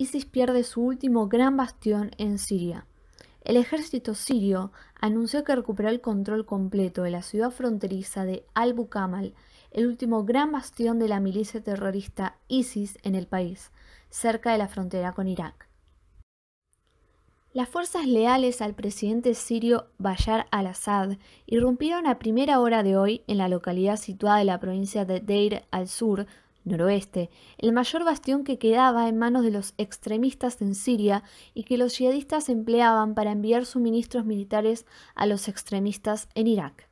ISIS pierde su último gran bastión en Siria. El ejército sirio anunció que recuperó el control completo de la ciudad fronteriza de Al-Bukamal, el último gran bastión de la milicia terrorista ISIS en el país, cerca de la frontera con Irak. Las fuerzas leales al presidente sirio Bayar al-Assad irrumpieron a primera hora de hoy en la localidad situada en la provincia de Deir al-Sur, noroeste, el mayor bastión que quedaba en manos de los extremistas en Siria y que los yihadistas empleaban para enviar suministros militares a los extremistas en Irak.